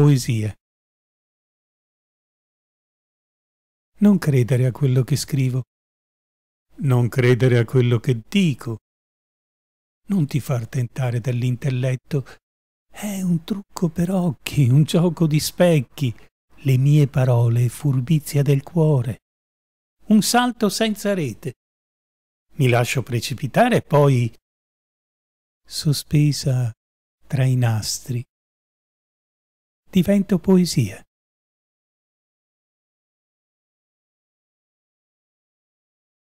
poesie. Non credere a quello che scrivo. Non credere a quello che dico. Non ti far tentare dall'intelletto. È un trucco per occhi, un gioco di specchi. Le mie parole furbizia del cuore. Un salto senza rete. Mi lascio precipitare e poi sospesa tra i nastri divento poesia.